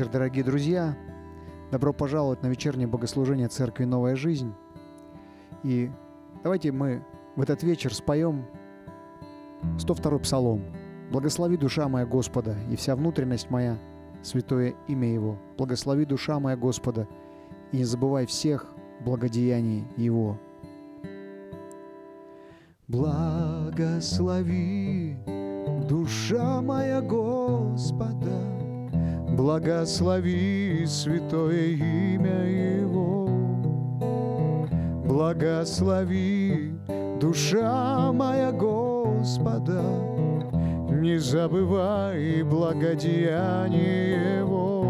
вечер, дорогие друзья. Добро пожаловать на вечернее богослужение Церкви «Новая жизнь». И давайте мы в этот вечер споем 102-й псалом. «Благослови душа моя Господа, и вся внутренность моя, святое имя Его. Благослови душа моя Господа, и не забывай всех благодеяний Его». Благослови, душа моя Господа, Благослови святое имя Его, Благослови, душа моя Господа, Не забывай благодеяние Его.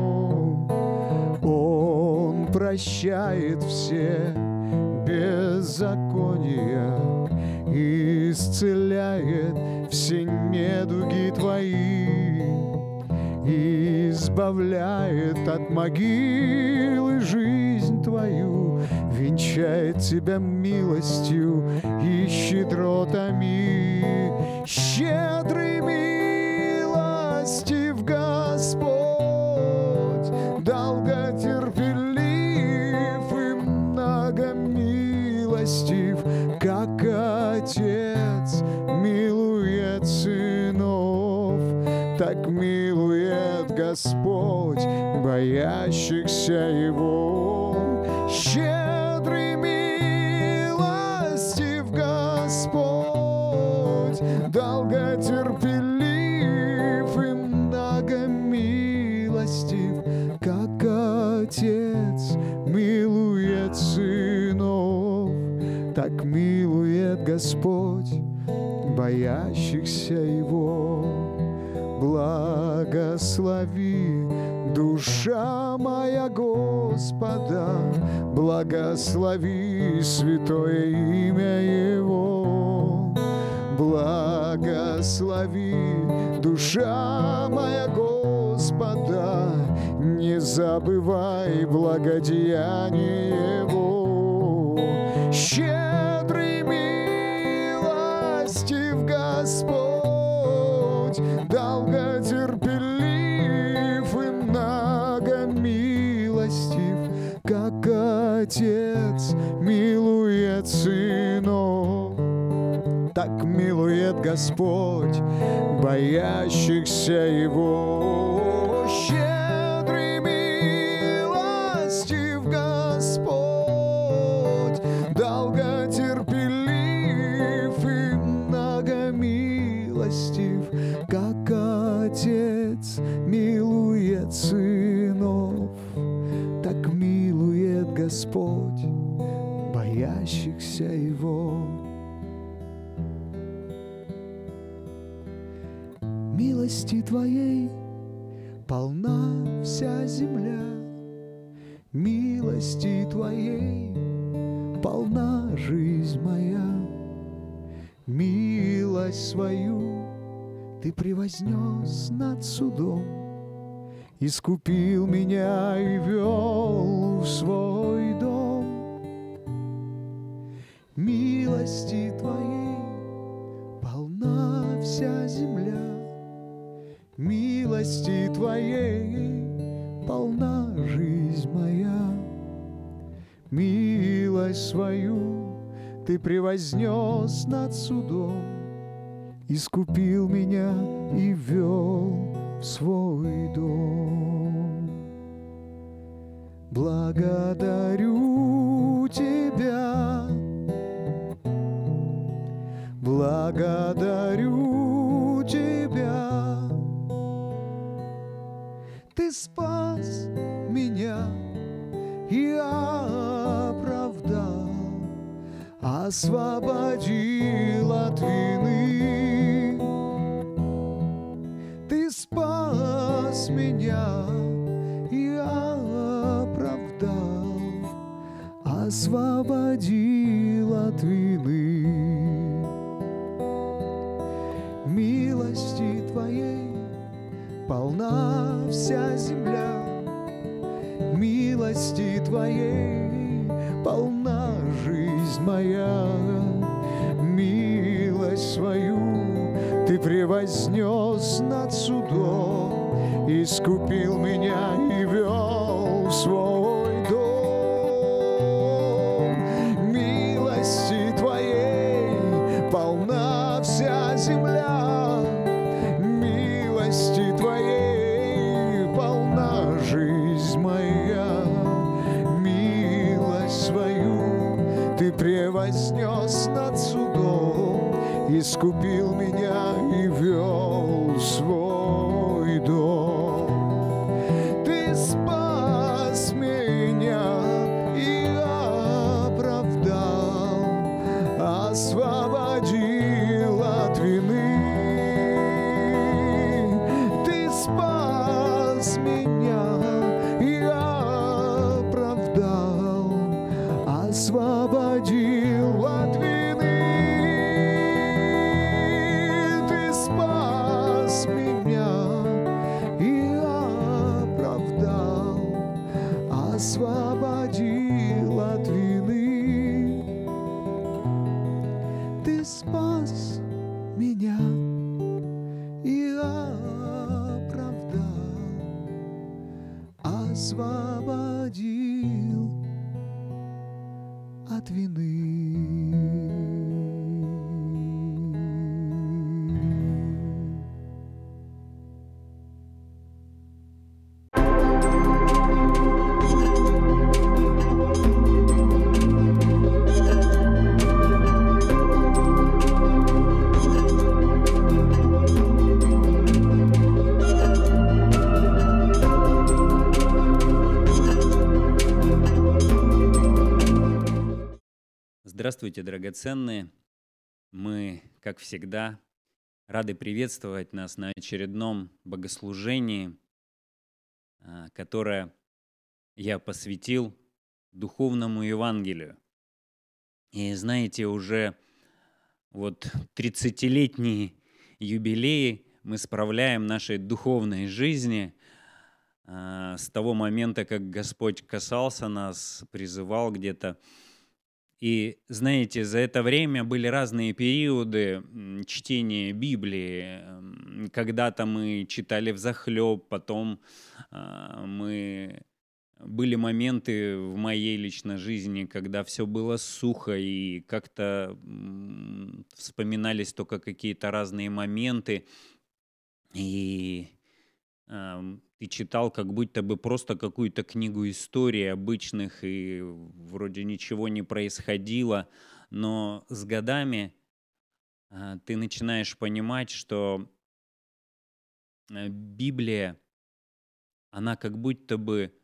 Он прощает все беззакония, Исцеляет все недуги Твои. И избавляет от могилы жизнь твою, Венчает тебя милостью и щедротами, щедрыми Господь, боящихся Его. Щедрый, милостив Господь, долготерпелив и многомилостив, как Отец милует сынов, так милует Господь боящихся Его. Благо благослови, душа моя Господа, благослови святое имя Его. Благослови, душа моя Господа, не забывай благодеяние Его. Щедрый, милостив Господь, долго отец милует сыну. Так милует Господь боящихся Его. Господь боящихся Его. Милости Твоей полна вся земля, Милости Твоей полна жизнь моя. Милость свою Ты превознес над судом, Искупил меня и вел в свой Милости Твоей полна вся земля, Милости Твоей полна жизнь моя. Милость свою Ты превознес над судом, Искупил меня и вел в свой дом. Благодарю Тебя, благодарю тебя. Ты спас меня и оправдал, освободил от вины. Ты спас меня и оправдал, освободил от вины. полна вся земля, милости Твоей полна жизнь моя. Милость свою Ты превознес над судом, искупил меня и вел свой Здравствуйте, драгоценные! Мы, как всегда, рады приветствовать нас на очередном богослужении, а, которое я посвятил духовному Евангелию. И знаете, уже вот 30-летние юбилеи мы справляем нашей духовной жизни а, с того момента, как Господь касался нас, призывал где-то и, знаете, за это время были разные периоды чтения Библии. Эм, когда-то мы читали в захлеб, потом а, мы были моменты в моей личной жизни, когда все было сухо и как-то вспоминались только какие-то разные моменты. И Эм, ты читал как будто бы просто какую-то книгу истории обычных, и вроде ничего не происходило, но с годами э, ты начинаешь понимать, что э, Библия, она как будто бы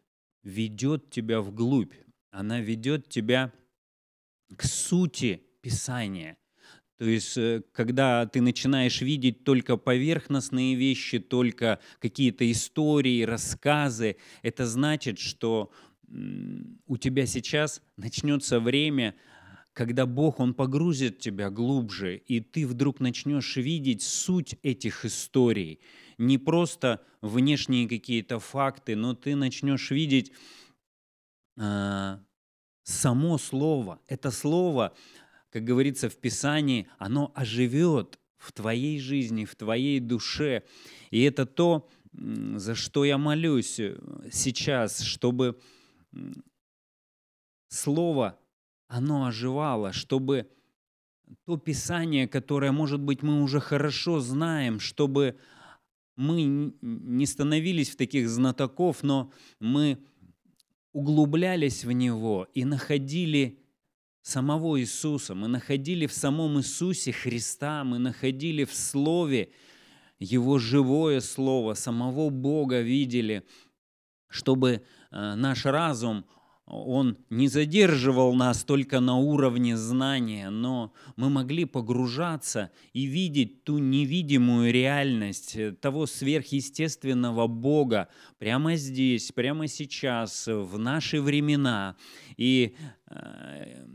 ведет тебя вглубь, она ведет тебя к сути Писания – то есть, э, когда ты начинаешь видеть только поверхностные вещи, только какие-то истории, рассказы, это значит, что у тебя сейчас начнется время, когда Бог, Он погрузит тебя глубже, и ты вдруг начнешь видеть суть этих историй. Не просто внешние какие-то факты, но ты начнешь видеть э, само слово. Это слово, как говорится в Писании, оно оживет в твоей жизни, в твоей душе. И это то, за что я молюсь э, сейчас, чтобы Слово, оно оживало, чтобы то Писание, которое, может быть, мы уже хорошо знаем, чтобы мы не становились в таких знатоков, но мы углублялись в него и находили самого Иисуса, мы находили в самом Иисусе Христа, мы находили в Слове Его живое Слово, самого Бога видели, чтобы э, наш разум, он не задерживал нас только на уровне знания, но мы могли погружаться и видеть ту невидимую реальность э, того сверхъестественного Бога прямо здесь, прямо сейчас, в наши времена. И э,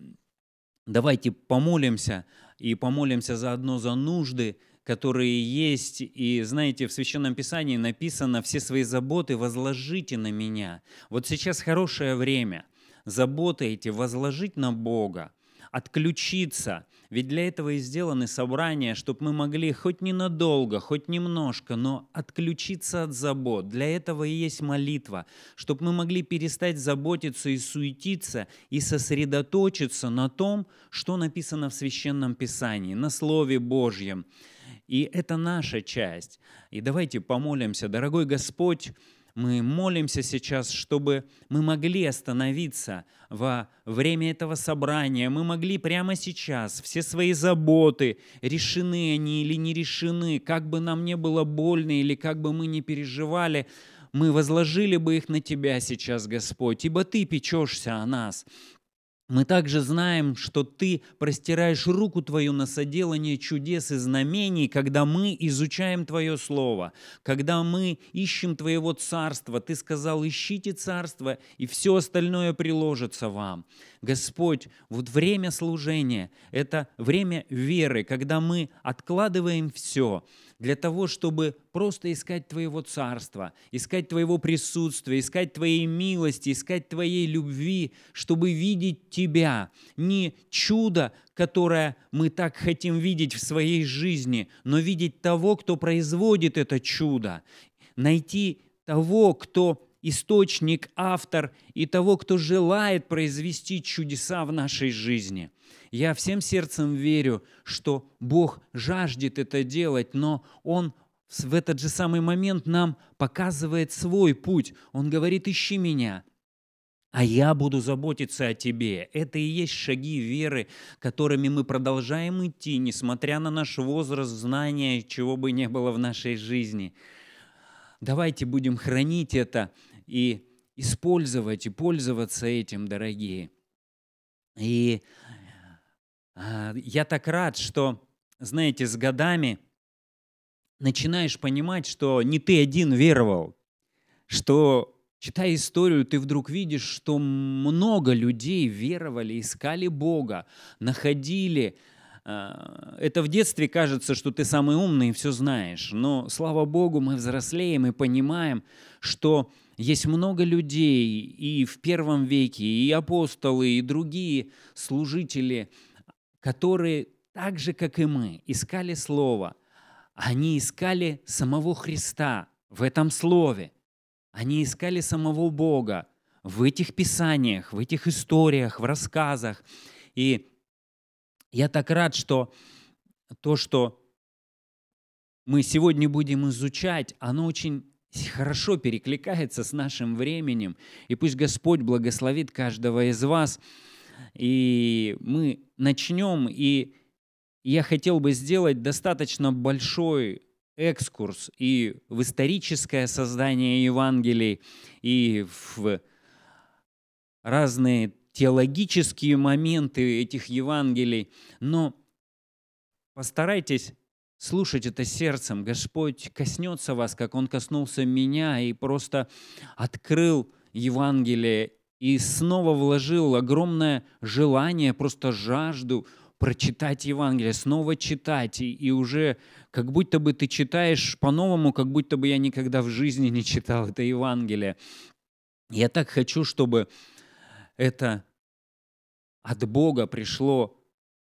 Давайте помолимся и помолимся заодно за нужды, которые есть. И знаете, в Священном Писании написано «все свои заботы возложите на меня». Вот сейчас хорошее время. Заботы эти возложить на Бога – отключиться. Ведь для этого и сделаны собрания, чтобы мы могли хоть ненадолго, хоть немножко, но отключиться от забот. Для этого и есть молитва, чтобы мы могли перестать заботиться и суетиться и сосредоточиться на том, что написано в Священном Писании, на Слове Божьем. И это наша часть. И давайте помолимся. Дорогой Господь, мы молимся сейчас, чтобы мы могли остановиться во время этого собрания. Мы могли прямо сейчас все свои заботы, решены они или не решены, как бы нам не было больно или как бы мы не переживали, мы возложили бы их на Тебя сейчас, Господь, ибо Ты печешься о нас. Мы также знаем, что ты простираешь руку твою на соделание чудес и знамений, когда мы изучаем твое слово, когда мы ищем твоего царства. Ты сказал, ищите царство, и все остальное приложится вам. Господь, вот время служения – это время веры, когда мы откладываем все – для того, чтобы просто искать Твоего Царства, искать Твоего присутствия, искать Твоей милости, искать Твоей любви, чтобы видеть Тебя. Не чудо, которое мы так хотим видеть в своей жизни, но видеть того, кто производит это чудо. Найти того, кто источник, автор и того, кто желает произвести чудеса в нашей жизни. Я всем сердцем верю, что Бог жаждет это делать, но Он в этот же самый момент нам показывает свой путь. Он говорит, ищи меня, а я буду заботиться о тебе. Это и есть шаги веры, которыми мы продолжаем идти, несмотря на наш возраст, знания, чего бы ни было в нашей жизни. Давайте будем хранить это и использовать и пользоваться этим, дорогие. И а, я так рад, что, знаете, с годами начинаешь понимать, что не ты один веровал, что, читая историю, ты вдруг видишь, что много людей веровали, искали Бога, находили. А, это в детстве кажется, что ты самый умный и все знаешь, но, слава Богу, мы взрослеем и понимаем, что есть много людей и в первом веке, и апостолы, и другие служители, которые так же, как и мы, искали Слово. Они искали самого Христа в этом Слове. Они искали самого Бога в этих писаниях, в этих историях, в рассказах. И я так рад, что то, что мы сегодня будем изучать, оно очень хорошо перекликается с нашим временем. И пусть Господь благословит каждого из вас. И мы начнем. И я хотел бы сделать достаточно большой экскурс и в историческое создание Евангелий, и в разные теологические моменты этих Евангелий. Но постарайтесь слушать это сердцем. Господь коснется вас, как Он коснулся меня и просто открыл Евангелие и снова вложил огромное желание, просто жажду прочитать Евангелие, снова читать, и, и уже как будто бы ты читаешь по-новому, как будто бы я никогда в жизни не читал это Евангелие. Я так хочу, чтобы это от Бога пришло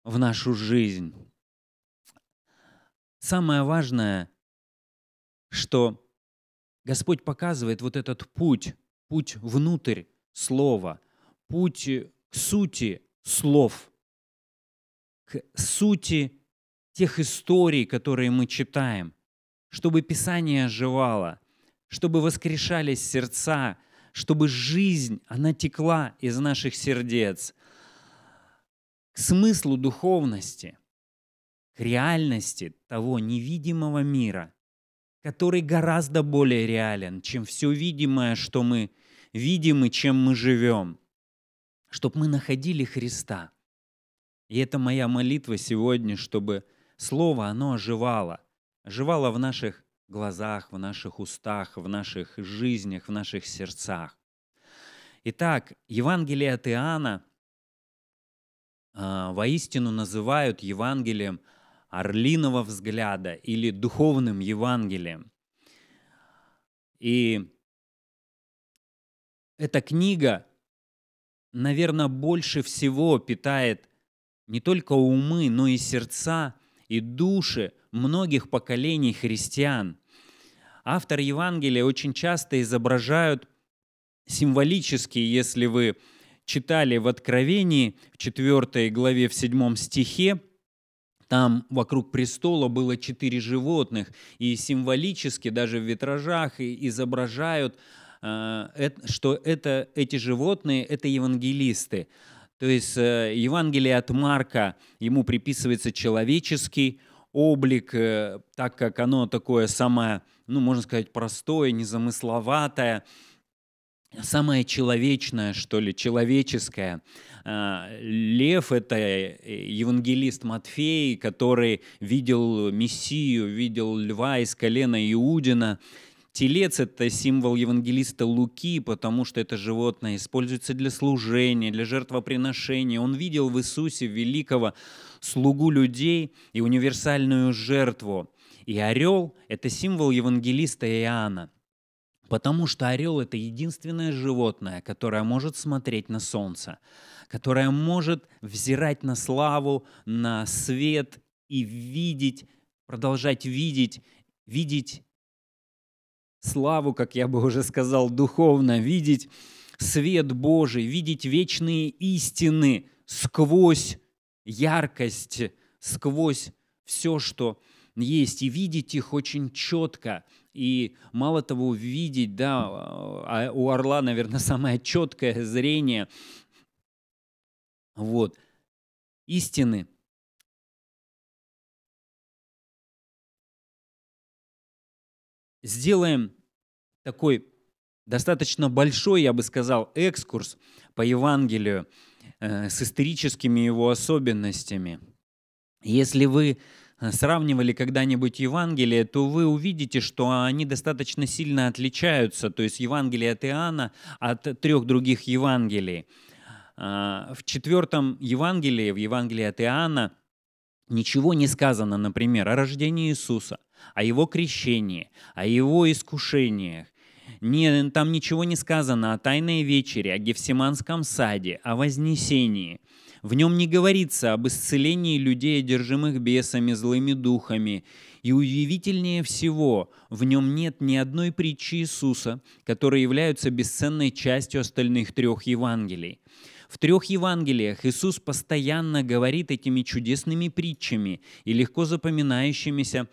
в нашу жизнь. Самое важное, что Господь показывает вот этот путь, путь внутрь слова, путь к сути слов, к сути тех историй, которые мы читаем, чтобы Писание оживало, чтобы воскрешались сердца, чтобы жизнь, она текла из наших сердец, к смыслу духовности – к реальности того невидимого мира, который гораздо более реален, чем все видимое, что мы видим и чем мы живем, чтобы мы находили Христа. И это моя молитва сегодня, чтобы Слово, оно оживало, оживало в наших глазах, в наших устах, в наших жизнях, в наших сердцах. Итак, Евангелие от Иоанна а, – воистину называют Евангелием орлиного взгляда или духовным Евангелием. И эта книга, наверное, больше всего питает не только умы, но и сердца и души многих поколений христиан. Автор Евангелия очень часто изображают символически, если вы читали в Откровении, в 4 главе, в 7 стихе, там вокруг престола было четыре животных, и символически даже в витражах изображают, э, что это, эти животные — это евангелисты. То есть э, Евангелие от Марка, ему приписывается человеческий облик, э, так как оно такое самое, ну, можно сказать, простое, незамысловатое, самое человечное, что ли, человеческое. Э, лев — это э, евангелист Матфей, который видел Мессию, видел льва из колена Иудина. Телец — это символ евангелиста Луки, потому что это животное используется для служения, для жертвоприношения. Он видел в Иисусе великого слугу людей и универсальную жертву. И орел — это символ евангелиста Иоанна — Потому что орел — это единственное животное, которое может смотреть на солнце, которое может взирать на славу, на свет и видеть, продолжать видеть, видеть славу, как я бы уже сказал, духовно, видеть свет Божий, видеть вечные истины сквозь яркость, сквозь все, что есть, и видеть их очень четко, и мало того видеть, да, а, у орла, наверное, самое четкое зрение, вот, истины. Сделаем такой достаточно большой, я бы сказал, экскурс по Евангелию э, с историческими его особенностями. Если вы Э, сравнивали когда-нибудь Евангелие, то вы увидите, что они достаточно сильно отличаются, то есть Евангелие от Иоанна от трех других Евангелий. Э, в четвертом Евангелии, в Евангелии от Иоанна, ничего не сказано, например, о рождении Иисуса, о его крещении, о его искушениях, не, там ничего не сказано о Тайной вечере, о Гефсиманском саде, о Вознесении – в нем не говорится об исцелении людей, одержимых бесами, злыми духами. И удивительнее всего, в нем нет ни одной притчи Иисуса, которые являются бесценной частью остальных трех Евангелий. В трех Евангелиях Иисус постоянно говорит этими чудесными притчами и легко запоминающимися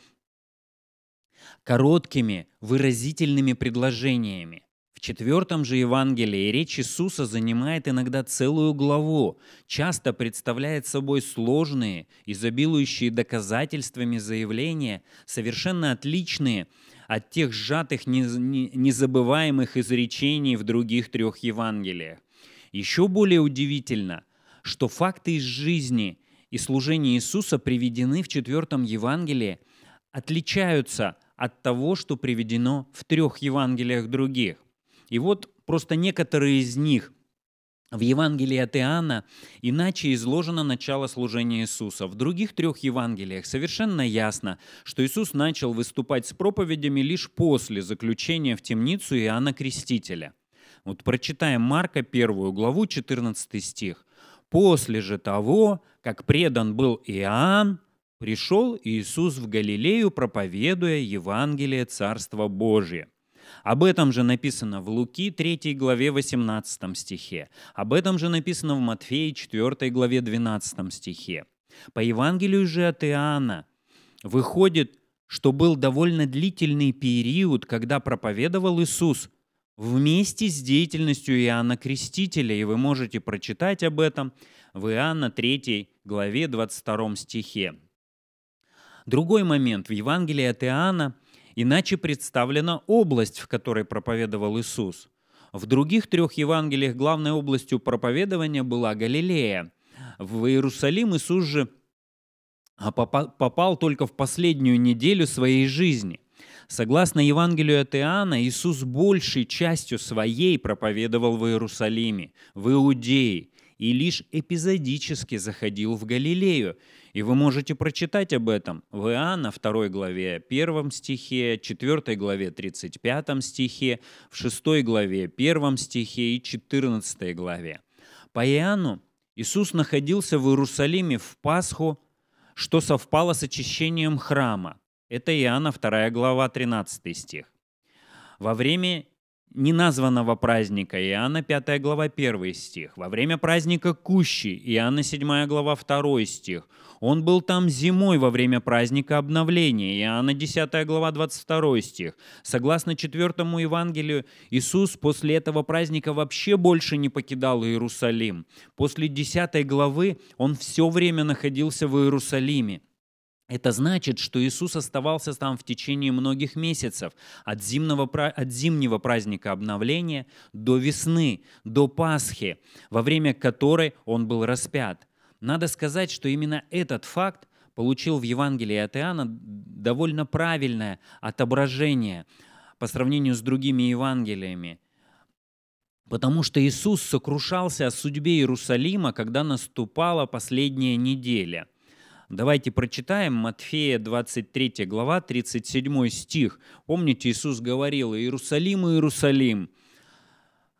короткими, выразительными предложениями четвертом же Евангелии речь Иисуса занимает иногда целую главу, часто представляет собой сложные, изобилующие доказательствами заявления, совершенно отличные от тех сжатых незабываемых изречений в других трех Евангелиях. Еще более удивительно, что факты из жизни и служения Иисуса приведены в четвертом Евангелии, отличаются от того, что приведено в трех Евангелиях других. И вот просто некоторые из них в Евангелии от Иоанна иначе изложено начало служения Иисуса. В других трех Евангелиях совершенно ясно, что Иисус начал выступать с проповедями лишь после заключения в темницу Иоанна Крестителя. Вот прочитаем Марка 1 главу 14 стих. «После же того, как предан был Иоанн, пришел Иисус в Галилею, проповедуя Евангелие Царства Божия». Об этом же написано в Луки 3 главе 18 стихе. Об этом же написано в Матфея 4 главе 12 стихе. По Евангелию же от Иоанна выходит, что был довольно длительный период, когда проповедовал Иисус вместе с деятельностью Иоанна Крестителя, и вы можете прочитать об этом в Иоанна 3 главе 22 стихе. Другой момент в Евангелии от Иоанна – Иначе представлена область, в которой проповедовал Иисус. В других трех Евангелиях главной областью проповедования была Галилея. В Иерусалим Иисус же а, попал только в последнюю неделю своей жизни. Согласно Евангелию от Иоанна, Иисус большей частью своей проповедовал в Иерусалиме, в Иудее, и лишь эпизодически заходил в Галилею, и вы можете прочитать об этом в Иоанна 2 главе 1 стихе, 4 главе 35 стихе, в 6 главе 1 стихе и 14 главе. По Иоанну Иисус находился в Иерусалиме в Пасху, что совпало с очищением храма. Это Иоанна 2 глава 13 стих. Во время неназванного праздника Иоанна 5 глава 1 стих, во время праздника Кущи Иоанна 7 глава 2 стих. Он был там зимой во время праздника обновления Иоанна 10 глава 22 стих. Согласно 4 Евангелию, Иисус после этого праздника вообще больше не покидал Иерусалим. После 10 главы он все время находился в Иерусалиме. Это значит, что Иисус оставался там в течение многих месяцев, от, зимнего, от зимнего праздника обновления до весны, до Пасхи, во время которой он был распят. Надо сказать, что именно этот факт получил в Евангелии от Иоанна довольно правильное отображение по сравнению с другими Евангелиями. Потому что Иисус сокрушался о судьбе Иерусалима, когда наступала последняя неделя – Давайте прочитаем Матфея 23 глава, 37 стих. Помните, Иисус говорил, «Иерусалим, Иерусалим,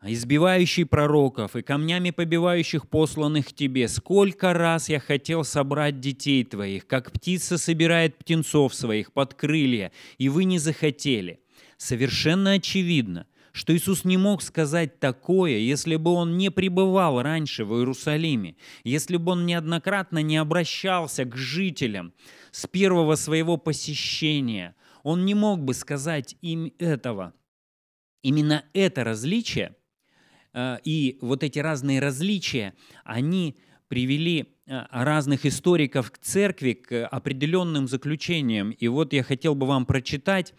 избивающий пророков и камнями побивающих посланных тебе, сколько раз я хотел собрать детей твоих, как птица собирает птенцов своих под крылья, и вы не захотели». Совершенно очевидно – что Иисус не мог сказать такое, если бы он не пребывал раньше в Иерусалиме, если бы он неоднократно не обращался к жителям с первого своего посещения. Он не мог бы сказать им этого. Именно это различие э, и вот эти разные различия, они привели э, разных историков к церкви, к определенным заключениям. И вот я хотел бы вам прочитать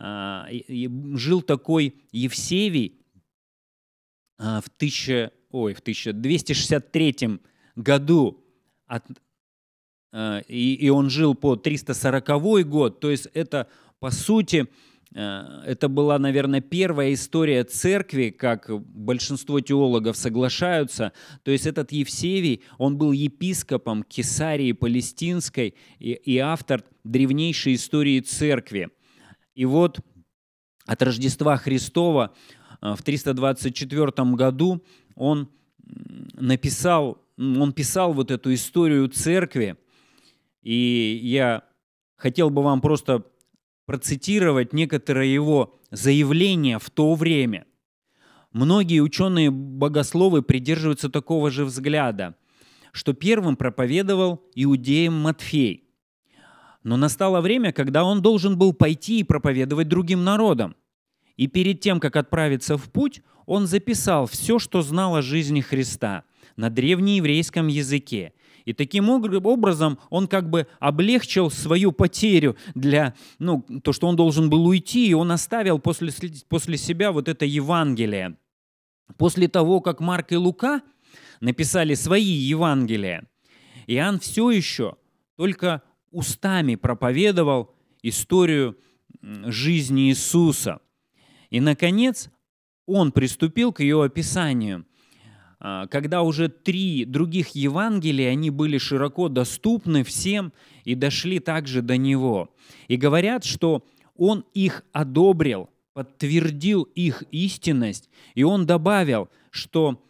а, жил такой Евсевий а, в, 1000, ой, в 1263 году от, а, и, и он жил по 340 год, то есть это, по сути, это была, наверное, первая история церкви, как большинство теологов соглашаются. То есть этот Евсевий, он был епископом Кесарии Палестинской и, и автор древнейшей истории церкви – и вот от Рождества Христова э, в 324 году он написал, он писал вот эту историю церкви, и я хотел бы вам просто процитировать некоторое его заявление в то время. Многие ученые-богословы придерживаются такого же взгляда, что первым проповедовал иудеям Матфей – но настало время, когда он должен был пойти и проповедовать другим народам. И перед тем, как отправиться в путь, он записал все, что знал о жизни Христа на древнееврейском языке. И таким образом он как бы облегчил свою потерю для, ну, то, что он должен был уйти, и он оставил после, после себя вот это Евангелие. После того, как Марк и Лука написали свои Евангелия, Иоанн все еще только устами проповедовал историю жизни Иисуса. И, наконец, он приступил к ее описанию, а, когда уже три других Евангелия, они были широко доступны всем и дошли также до него. И говорят, что он их одобрил, подтвердил их истинность, и он добавил, что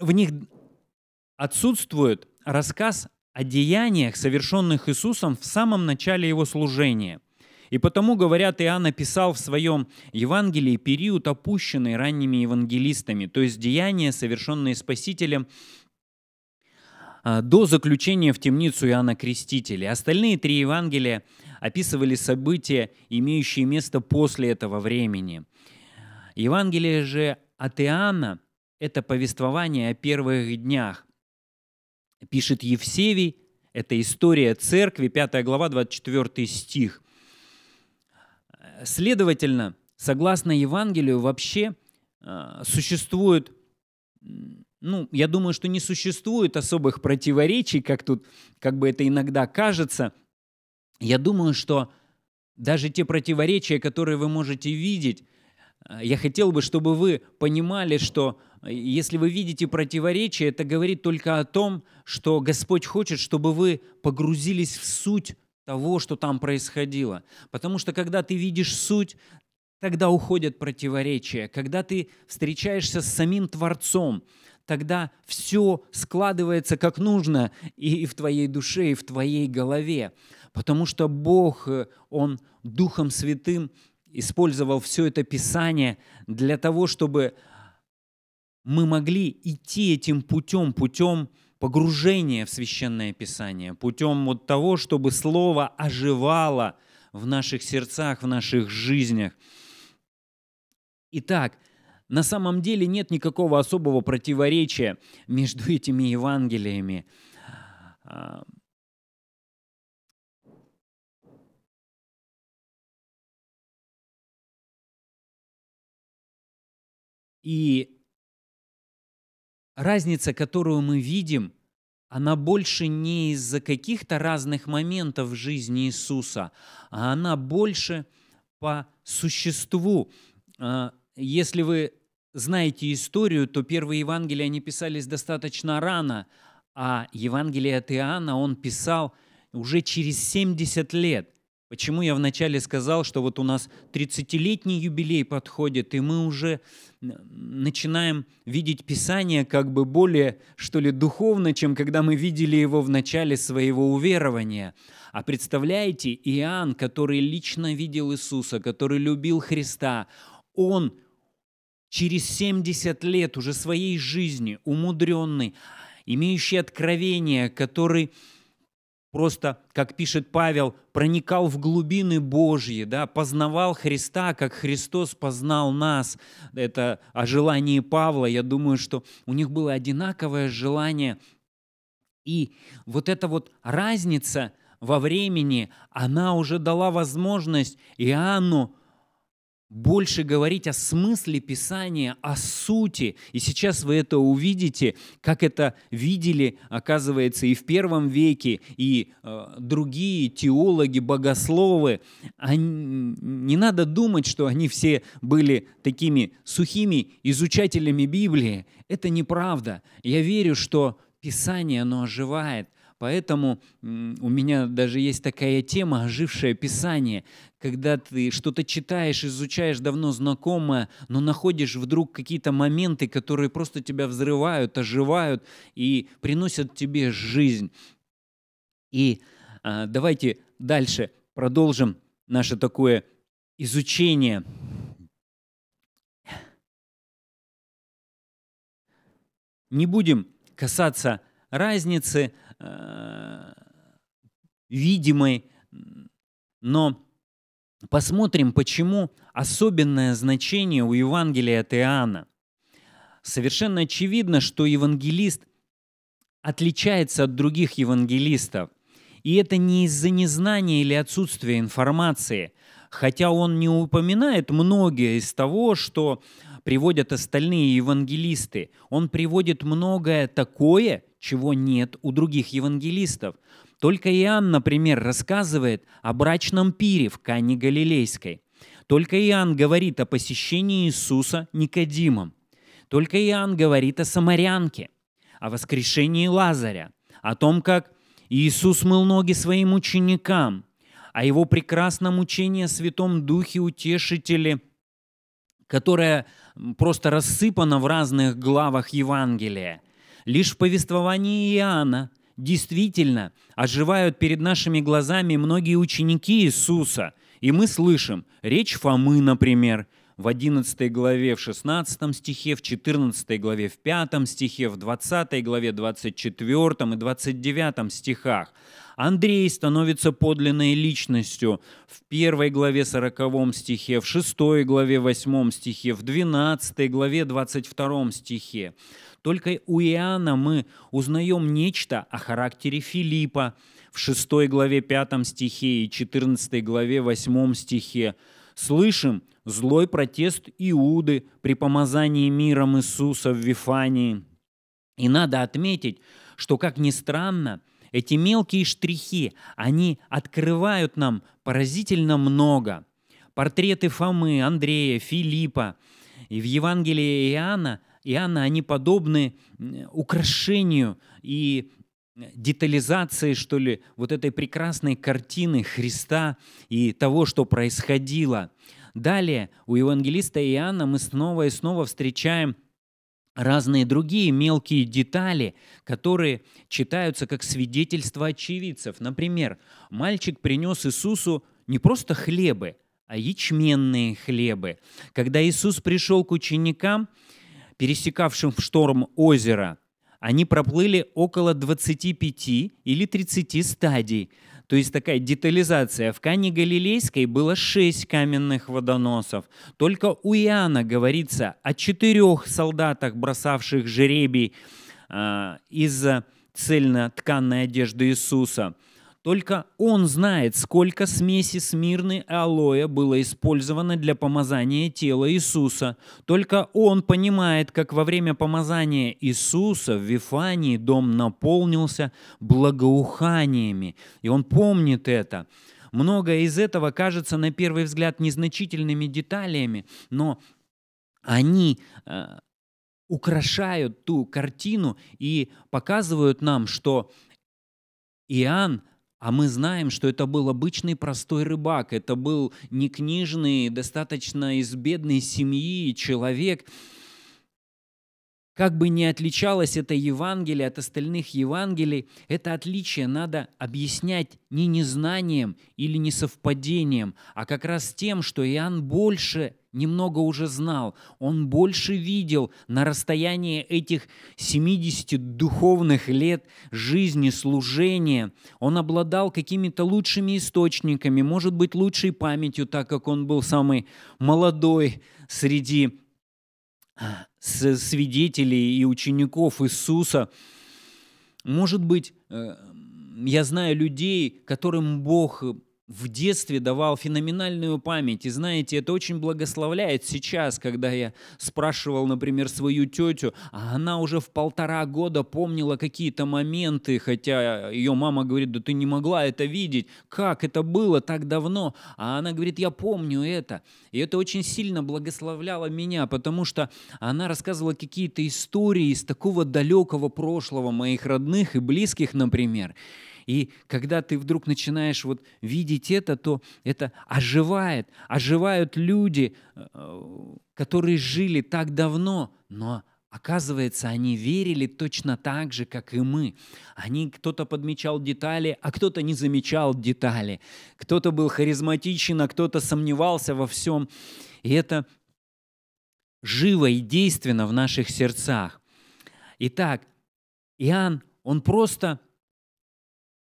в них отсутствует рассказ о деяниях, совершенных Иисусом в самом начале его служения. И потому, говорят, Иоанн описал в своем Евангелии период, опущенный ранними евангелистами, то есть деяния, совершенные Спасителем а, до заключения в темницу Иоанна Крестителя. Остальные три Евангелия описывали события, имеющие место после этого времени. Евангелие же от Иоанна – это повествование о первых днях, пишет Евсевий, это история церкви, 5 глава, 24 стих. Следовательно, согласно Евангелию, вообще а, существует, ну, я думаю, что не существует особых противоречий, как тут, как бы это иногда кажется. Я думаю, что даже те противоречия, которые вы можете видеть, Э, я хотел бы, чтобы вы понимали, что э, если вы видите противоречие, это говорит только о том, что Господь хочет, чтобы вы погрузились в суть того, что там происходило. Потому что когда ты видишь суть, тогда уходят противоречия. Когда ты встречаешься с самим Творцом, тогда все складывается как нужно и в твоей душе, и в твоей голове. Потому что Бог, э, Он Духом Святым использовал все это Писание для того, чтобы мы могли идти этим путем, путем погружения в священное Писание, путем вот того, чтобы Слово оживало в наших сердцах, в наших жизнях. Итак, на самом деле нет никакого особого противоречия между этими Евангелиями. А, И разница, которую мы видим, она больше не из-за каких-то разных моментов в жизни Иисуса, а она больше по существу. А, если вы знаете историю, то первые Евангелия, они писались достаточно рано, а Евангелие от Иоанна он писал уже через 70 лет – Почему я вначале сказал, что вот у нас 30-летний юбилей подходит, и мы уже начинаем видеть Писание как бы более, что ли, духовно, чем когда мы видели его в начале своего уверования. А представляете, Иоанн, который лично видел Иисуса, который любил Христа, он через 70 лет уже своей жизни, умудренный, имеющий откровение, который просто, как пишет Павел, проникал в глубины Божьи, да, познавал Христа, как Христос познал нас. Это о желании Павла. Я думаю, что у них было одинаковое желание. И вот эта вот разница во времени, она уже дала возможность Иоанну больше говорить о смысле Писания, о сути. И сейчас вы это увидите, как это видели, оказывается, и в первом веке, и э, другие теологи, богословы. Они, не надо думать, что они все были такими сухими изучателями Библии. Это неправда. Я верю, что Писание, оно оживает – Поэтому у меня даже есть такая тема «Ожившее Писание» когда ты что-то читаешь, изучаешь давно знакомое, но находишь вдруг какие-то моменты, которые просто тебя взрывают, оживают и приносят тебе жизнь. И а, давайте дальше продолжим наше такое изучение. Не будем касаться разницы э, видимой, но посмотрим, почему особенное значение у Евангелия от Иоанна. Совершенно очевидно, что евангелист отличается от других евангелистов. И это не из-за незнания или отсутствия информации, хотя он не упоминает многие из того, что приводят остальные евангелисты. Он приводит многое такое, чего нет у других евангелистов. Только Иоанн, например, рассказывает о брачном пире в Кане Галилейской. Только Иоанн говорит о посещении Иисуса Никодимом. Только Иоанн говорит о самарянке, о воскрешении Лазаря, о том, как Иисус мыл ноги своим ученикам, о его прекрасном учении о Святом Духе Утешителе, которое просто рассыпано в разных главах Евангелия. Лишь в повествовании Иоанна действительно оживают перед нашими глазами многие ученики Иисуса, и мы слышим речь Фомы, например, в 11 главе, в 16 стихе, в 14 главе, в 5 стихе, в 20 главе, 24 и 29 стихах. Андрей становится подлинной личностью в 1 главе 40 стихе, в 6 главе 8 стихе, в 12 главе 22 стихе. Только у Иоанна мы узнаем нечто о характере Филиппа в 6 главе 5 стихе и 14 главе 8 стихе. Слышим злой протест Иуды при помазании миром Иисуса в Вифании. И надо отметить, что, как ни странно, эти мелкие штрихи, они открывают нам поразительно много. Портреты Фомы, Андрея, Филиппа. И в Евангелии Иоанна Иоанна, они подобны украшению и э, детализации, что ли, вот этой прекрасной картины Христа и того, что происходило. Далее у евангелиста Иоанна мы снова и снова встречаем разные другие мелкие детали, которые читаются как свидетельство очевидцев. Например, мальчик принес Иисусу не просто хлебы, а ячменные хлебы. Когда Иисус пришел к ученикам, пересекавшим в шторм озеро, они проплыли около 25 или 30 стадий. То есть такая детализация. В Кане Галилейской было 6 каменных водоносов. Только у Иоанна говорится о четырех солдатах, бросавших жеребий э, из цельно-тканной одежды Иисуса – только он знает, сколько смеси смирны и алоэ было использовано для помазания тела Иисуса. Только он понимает, как во время помазания Иисуса в Вифании дом наполнился благоуханиями. И он помнит это. Многое из этого кажется на первый взгляд незначительными деталями, но они э, украшают ту картину и показывают нам, что Иоанн а мы знаем, что это был обычный простой рыбак, это был не книжный, достаточно из бедной семьи человек. Как бы ни отличалось это Евангелие от остальных Евангелий, это отличие надо объяснять не незнанием или несовпадением, а как раз тем, что Иоанн больше немного уже знал, он больше видел на расстоянии этих 70 духовных лет жизни, служения. Он обладал какими-то лучшими источниками, может быть, лучшей памятью, так как он был самый молодой среди а, свидетелей и учеников Иисуса. Может быть, э, я знаю людей, которым Бог в детстве давал феноменальную память. И знаете, это очень благословляет сейчас, когда я спрашивал, например, свою тетю, а она уже в полтора года помнила какие-то моменты, хотя ее мама говорит, да ты не могла это видеть, как это было так давно. А она говорит, я помню это. И это очень сильно благословляло меня, потому что она рассказывала какие-то истории из такого далекого прошлого моих родных и близких, например. И когда ты вдруг начинаешь вот видеть это, то это оживает. Оживают люди, э, которые жили так давно, но Оказывается, они верили точно так же, как и мы. Они кто-то подмечал детали, а кто-то не замечал детали. Кто-то был харизматичен, а кто-то сомневался во всем. И это живо и действенно в наших сердцах. Итак, Иоанн, он просто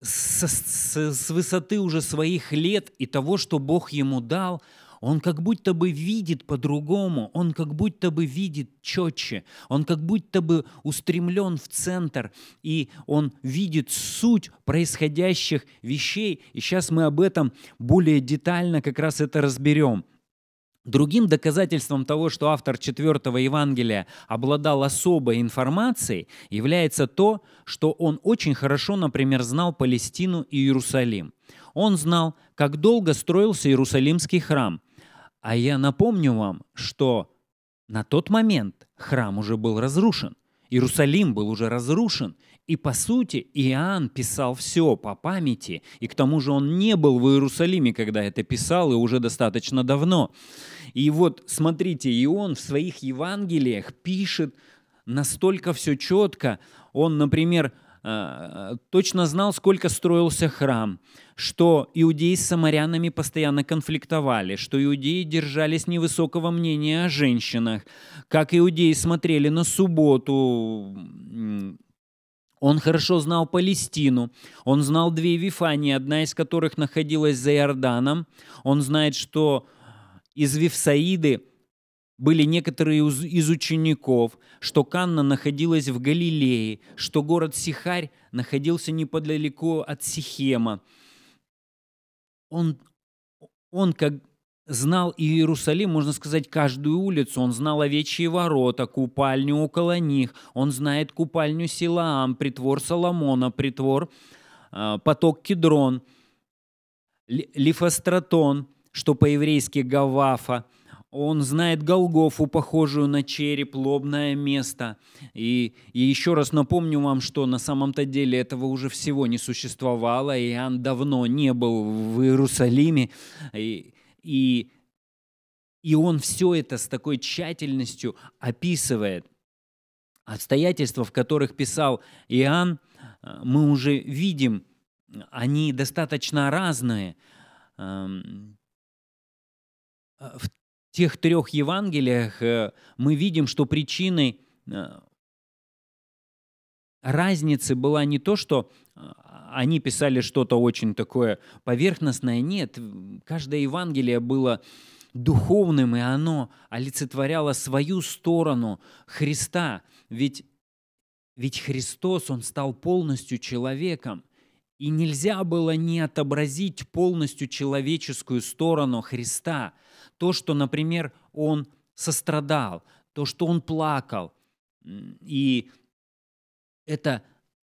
с, с, с высоты уже своих лет и того, что Бог ему дал, он как будто бы видит по-другому, он как будто бы видит четче, он как будто бы устремлен в центр, и он видит суть происходящих вещей. И сейчас мы об этом более детально как раз это разберем. Другим доказательством того, что автор четвертого Евангелия обладал особой информацией, является то, что он очень хорошо, например, знал Палестину и Иерусалим. Он знал, как долго строился Иерусалимский храм. А я напомню вам, что на тот момент храм уже был разрушен. Иерусалим был уже разрушен, и по сути Иоанн писал все по памяти, и к тому же он не был в Иерусалиме, когда это писал, и уже достаточно давно. И вот смотрите, и он в своих Евангелиях пишет настолько все четко. Он, например, э, точно знал, сколько строился храм, что иудеи с самарянами постоянно конфликтовали, что иудеи держались невысокого мнения о женщинах, как иудеи смотрели на субботу. Он хорошо знал Палестину, он знал две Вифании, одна из которых находилась за Иорданом. Он знает, что из Вифсаиды были некоторые из учеников, что Канна находилась в Галилее, что город Сихарь находился неподалеку от Сихема. Он, он как знал Иерусалим, можно сказать, каждую улицу. Он знал овечьи ворота, купальню около них. Он знает купальню Силаам, притвор Соломона, притвор э, поток Кедрон, Лифостратон – что по-еврейски Гавафа. Он знает Голгофу, похожую на череп, лобное место. И, и еще раз напомню вам, что на самом-то деле этого уже всего не существовало. Иоанн давно не был в Иерусалиме. И, и, и он все это с такой тщательностью описывает. Обстоятельства, в которых писал Иоанн, э, мы уже видим, они достаточно разные. Эм, Э, в тех трех Евангелиях э, мы видим, что причиной э, разницы была не то, что они писали что-то очень такое поверхностное. Нет, каждое Евангелие было духовным, и оно олицетворяло свою сторону Христа. Ведь, ведь Христос, Он стал полностью человеком. И нельзя было не отобразить полностью человеческую сторону Христа. То, что, например, он сострадал, то, что он плакал. И это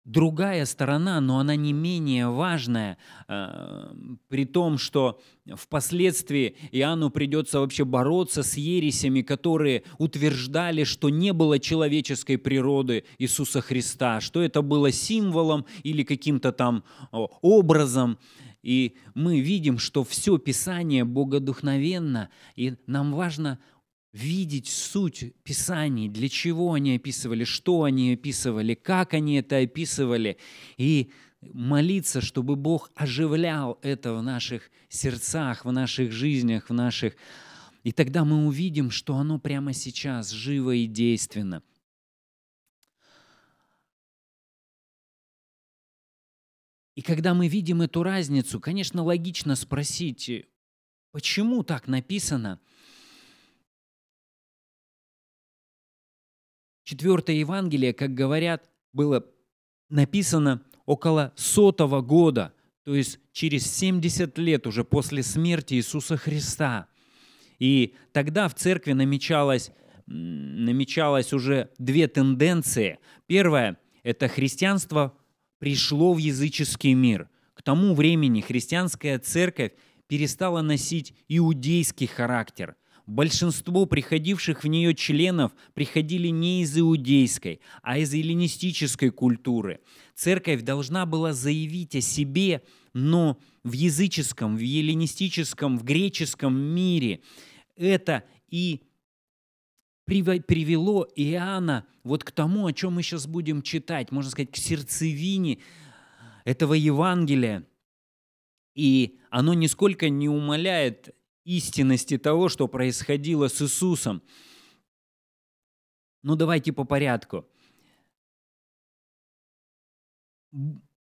другая сторона, но она не менее важная, э, при том, что впоследствии Иоанну придется вообще бороться с ересями, которые утверждали, что не было человеческой природы Иисуса Христа, что это было символом или каким-то там образом. И мы видим, что все Писание богодухновенно, и нам важно видеть суть Писаний, для чего они описывали, что они описывали, как они это описывали, и молиться, чтобы Бог оживлял это в наших сердцах, в наших жизнях, в наших... И тогда мы увидим, что оно прямо сейчас живо и действенно – И когда мы видим эту разницу, конечно, логично спросить, э, почему так написано? Четвертое Евангелие, как говорят, было написано около сотого года, то есть через 70 лет уже после смерти Иисуса Христа. И тогда в церкви намечалось, намечалось уже две тенденции. Первое – это христианство – пришло в языческий мир. К тому времени христианская церковь перестала носить иудейский характер. Большинство приходивших в нее членов приходили не из иудейской, а из эллинистической культуры. Церковь должна была заявить о себе, но в языческом, в эллинистическом, в греческом мире это и привело Иоанна вот к тому, о чем мы сейчас будем читать, можно сказать, к сердцевине этого Евангелия. И оно нисколько не умаляет истинности того, что происходило с Иисусом. Ну давайте по порядку.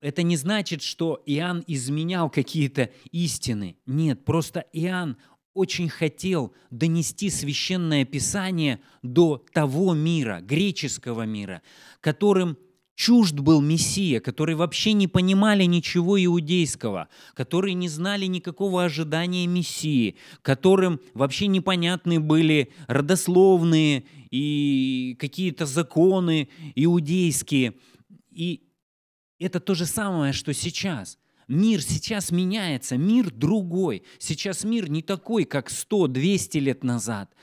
Это не значит, что Иоанн изменял какие-то истины. Нет, просто Иоанн, очень хотел донести священное писание до того мира, греческого мира, которым чужд был Мессия, которые вообще не понимали ничего иудейского, которые не знали никакого ожидания Мессии, которым вообще непонятны были родословные и какие-то законы иудейские. И это то же самое, что сейчас – Мир сейчас меняется, мир другой. Сейчас мир не такой, как 100-200 лет назад.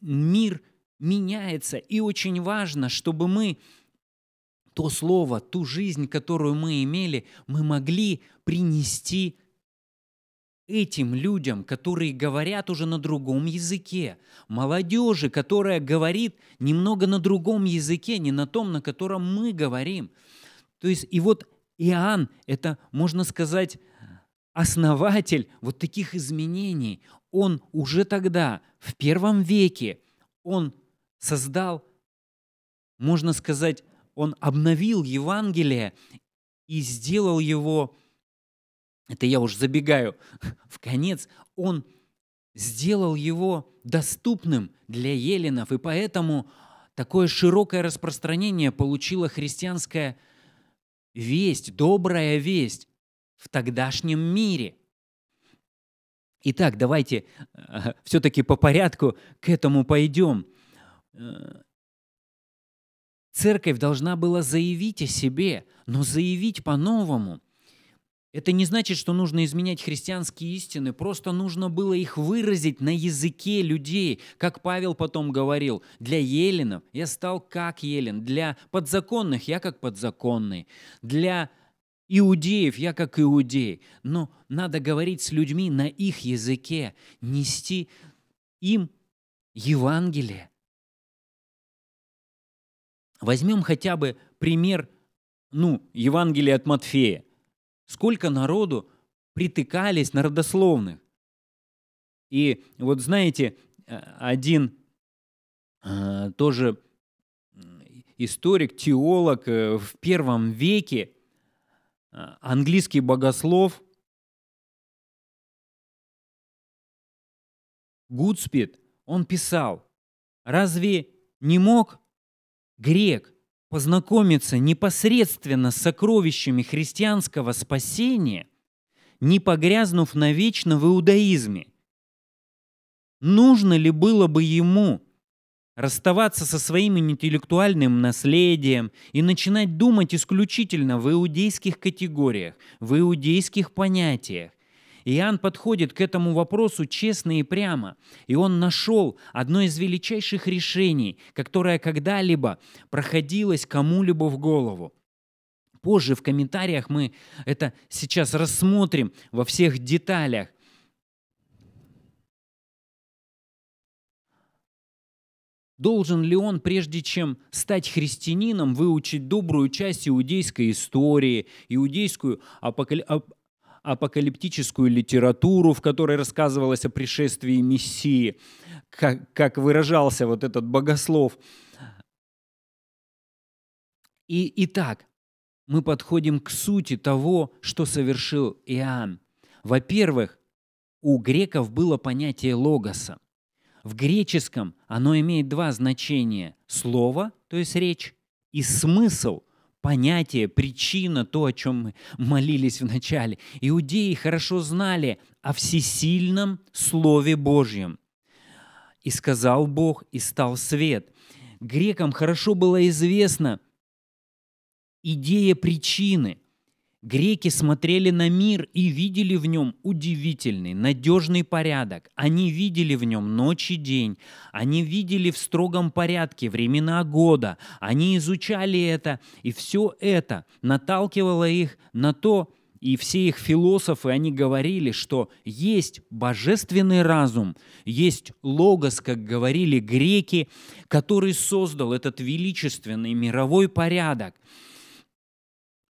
Мир меняется, и очень важно, чтобы мы то слово, ту жизнь, которую мы имели, мы могли принести этим людям, которые говорят уже на другом языке, молодежи, которая говорит немного на другом языке, не на том, на котором мы говорим. То есть, и вот Иоанн – это, можно сказать, основатель вот таких изменений. Он уже тогда, в первом веке, он создал, можно сказать, он обновил Евангелие и сделал его, это я уже забегаю в конец, он сделал его доступным для еленов, и поэтому такое широкое распространение получило христианское весть, добрая весть в тогдашнем мире. Итак, давайте э, все-таки по порядку к этому пойдем. Э, церковь должна была заявить о себе, но заявить по-новому. Это не значит, что нужно изменять христианские истины, просто нужно было их выразить на языке людей. Как Павел потом говорил, для еленов я стал как елен, для подзаконных я как подзаконный, для иудеев я как иудей. Но надо говорить с людьми на их языке, нести им Евангелие. Возьмем хотя бы пример, ну, Евангелие от Матфея – Сколько народу притыкались на родословных. И вот знаете, э, один э, тоже историк, теолог э, в первом веке, английский богослов Гудспид, он писал, разве не мог грек познакомиться непосредственно с сокровищами христианского спасения, не погрязнув навечно в иудаизме? Нужно ли было бы ему расставаться со своим интеллектуальным наследием и начинать думать исключительно в иудейских категориях, в иудейских понятиях, Иоанн подходит к этому вопросу честно и прямо, и он нашел одно из величайших решений, которое когда-либо проходилось кому-либо в голову. Позже в комментариях мы это сейчас рассмотрим во всех деталях. Должен ли он, прежде чем стать христианином, выучить добрую часть иудейской истории, иудейскую апокали апокалиптическую литературу, в которой рассказывалось о пришествии Мессии, как, как выражался вот этот богослов. И, итак, мы подходим к сути того, что совершил Иоанн. Во-первых, у греков было понятие логоса. В греческом оно имеет два значения – слово, то есть речь, и смысл, понятие, причина, то, о чем мы молились вначале. Иудеи хорошо знали о всесильном Слове Божьем. «И сказал Бог, и стал свет». Грекам хорошо было известна идея причины, Греки смотрели на мир и видели в нем удивительный, надежный порядок. Они видели в нем ночь и день. Они видели в строгом порядке времена года. Они изучали это, и все это наталкивало их на то, и все их философы, они говорили, что есть божественный разум, есть логос, как говорили греки, который создал этот величественный мировой порядок.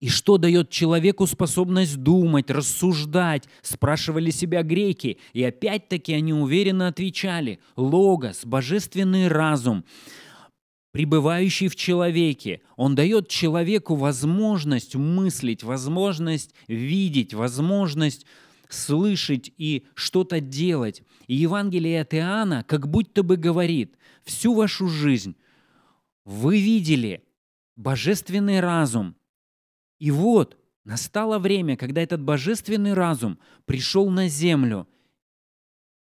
И что дает человеку способность думать, рассуждать, спрашивали себя греки. И опять-таки они уверенно отвечали – логос, божественный разум, пребывающий в человеке. Он дает человеку возможность мыслить, возможность видеть, возможность слышать и что-то делать. И Евангелие от Иоанна как будто бы говорит, всю вашу жизнь вы видели божественный разум, и вот настало время, когда этот божественный разум пришел на землю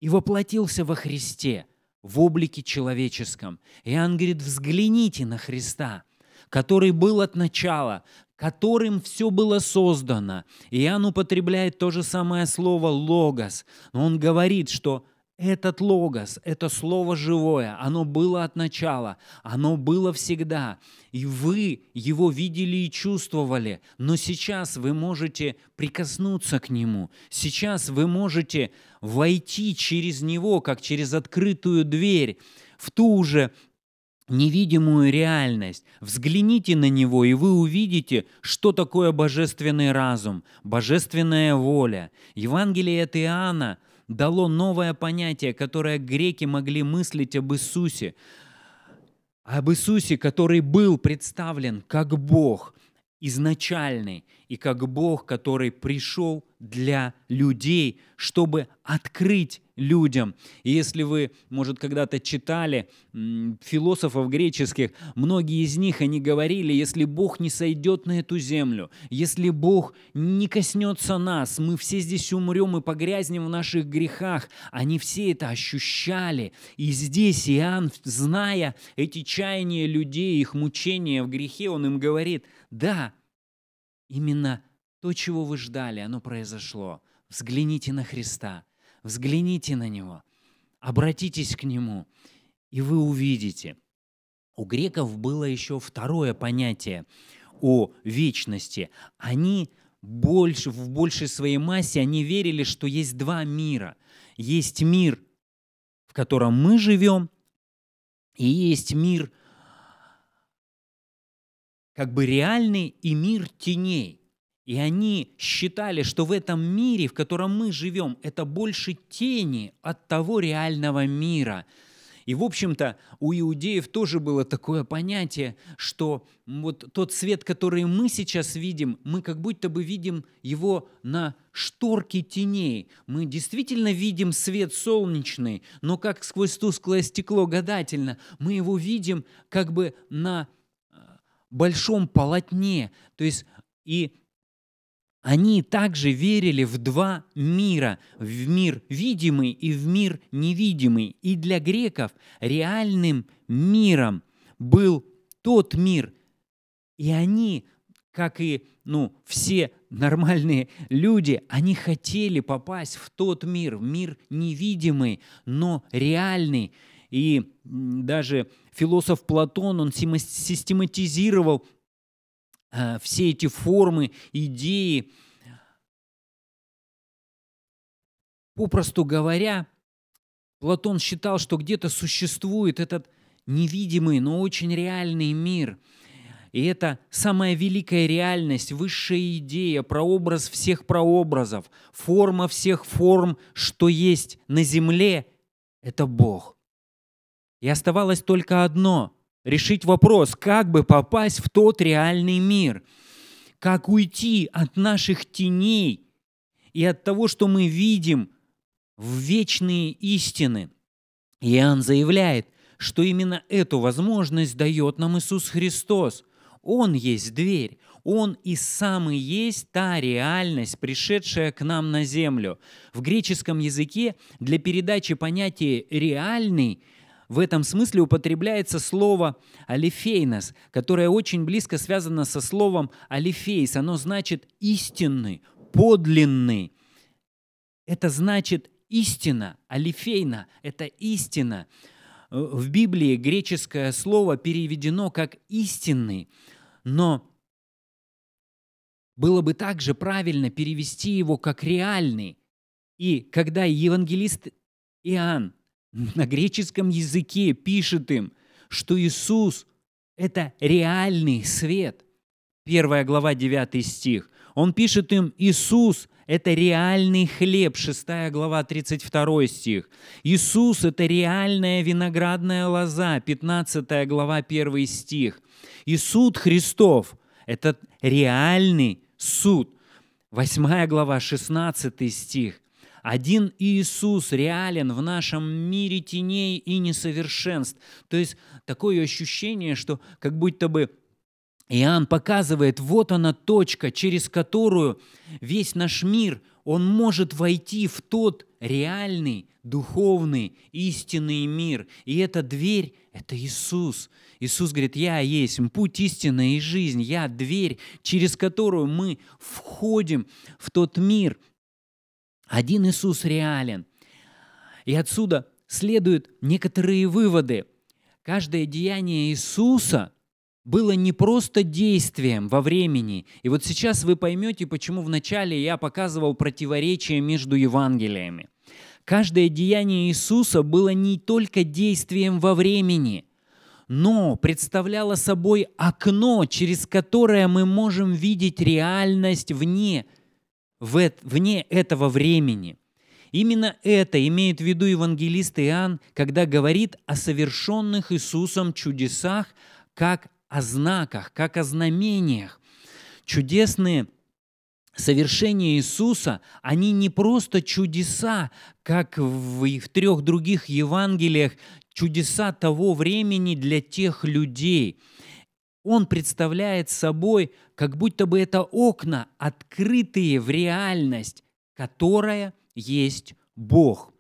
и воплотился во Христе, в облике человеческом. И он говорит, взгляните на Христа, который был от начала, которым все было создано. И он употребляет то же самое слово «логос». Но он говорит, что этот логос, это слово живое, оно было от начала, оно было всегда, и вы его видели и чувствовали, но сейчас вы можете прикоснуться к нему, сейчас вы можете войти через него, как через открытую дверь, в ту же невидимую реальность. Взгляните на него, и вы увидите, что такое божественный разум, божественная воля. Евангелие от Иоанна – дало новое понятие, которое греки могли мыслить об Иисусе, об Иисусе, который был представлен как Бог изначальный и как Бог, который пришел для людей, чтобы открыть людям. И если вы, может, когда-то читали философов греческих, многие из них, они говорили, если Бог не сойдет на эту землю, если Бог не коснется нас, мы все здесь умрем и погрязнем в наших грехах. Они все это ощущали. И здесь Иоанн, зная эти чаяния людей, их мучения в грехе, он им говорит, да, именно то, чего вы ждали, оно произошло. Взгляните на Христа – взгляните на него, обратитесь к нему, и вы увидите. У греков было еще второе понятие о вечности. Они больше, в большей своей массе они верили, что есть два мира. Есть мир, в котором мы живем, и есть мир как бы реальный и мир теней. И они считали, что в этом мире, в котором мы живем, это больше тени от того реального мира. И, в общем-то, у иудеев тоже было такое понятие, что вот тот свет, который мы сейчас видим, мы как будто бы видим его на шторке теней. Мы действительно видим свет солнечный, но как сквозь тусклое стекло гадательно, мы его видим как бы на э, большом полотне. То есть и они также верили в два мира, в мир видимый и в мир невидимый. И для греков реальным миром был тот мир. И они, как и ну, все нормальные люди, они хотели попасть в тот мир, в мир невидимый, но реальный. И даже философ Платон, он систематизировал Э, все эти формы, идеи. Попросту говоря, Платон считал, что где-то существует этот невидимый, но очень реальный мир. И это самая великая реальность, высшая идея, прообраз всех прообразов, форма всех форм, что есть на земле – это Бог. И оставалось только одно решить вопрос, как бы попасть в тот реальный мир, как уйти от наших теней и от того, что мы видим в вечные истины. Иоанн заявляет, что именно эту возможность дает нам Иисус Христос. Он есть дверь, Он и сам и есть та реальность, пришедшая к нам на землю. В греческом языке для передачи понятия «реальный» В этом смысле употребляется слово «алифейнос», которое очень близко связано со словом «алифейс». Оно значит «истинный», «подлинный». Это значит «истина», «алифейна» — это «истина». В Библии греческое слово переведено как «истинный», но было бы также правильно перевести его как «реальный». И когда евангелист Иоанн на греческом языке пишет им, что Иисус – это реальный свет. Первая глава, 9 стих. Он пишет им, Иисус – это реальный хлеб, Шестая глава, 32 стих. Иисус – это реальная виноградная лоза, Пятнадцатая глава, 1 стих. Иисус Христов – это реальный суд, Восьмая глава, 16 стих. Один Иисус реален в нашем мире теней и несовершенств. То есть такое ощущение, что как будто бы Иоанн показывает, вот она точка, через которую весь наш мир, он может войти в тот реальный, духовный, истинный мир. И эта дверь – это Иисус. Иисус говорит, «Я есть путь истины и жизнь, я дверь, через которую мы входим в тот мир – один Иисус реален. И отсюда следуют некоторые выводы. Каждое деяние Иисуса было не просто действием во времени. И вот сейчас вы поймете, почему вначале я показывал противоречие между Евангелиями. Каждое деяние Иисуса было не только действием во времени, но представляло собой окно, через которое мы можем видеть реальность вне вне этого времени. Именно это имеет в виду евангелист Иоанн, когда говорит о совершенных Иисусом чудесах, как о знаках, как о знамениях. Чудесные совершения Иисуса, они не просто чудеса, как в, в трех других Евангелиях, чудеса того времени для тех людей – он представляет собой, как будто бы это окна, открытые в реальность, которая есть Бог.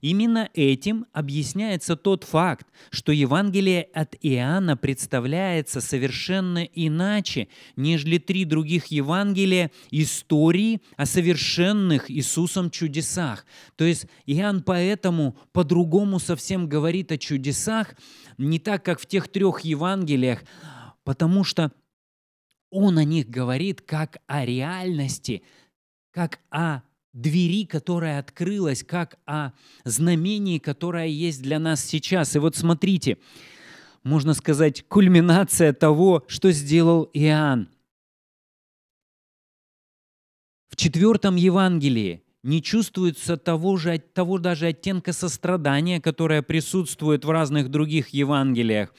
Именно этим объясняется тот факт, что Евангелие от Иоанна представляется совершенно иначе, нежели три других Евангелия истории о совершенных Иисусом чудесах. То есть Иоанн поэтому по-другому совсем говорит о чудесах, не так, как в тех трех Евангелиях, потому что он о них говорит как о реальности, как о двери, которая открылась, как о знамении, которое есть для нас сейчас. И вот смотрите, можно сказать, кульминация того, что сделал Иоанн. В четвертом Евангелии не чувствуется того, же, того даже оттенка сострадания, которое присутствует в разных других Евангелиях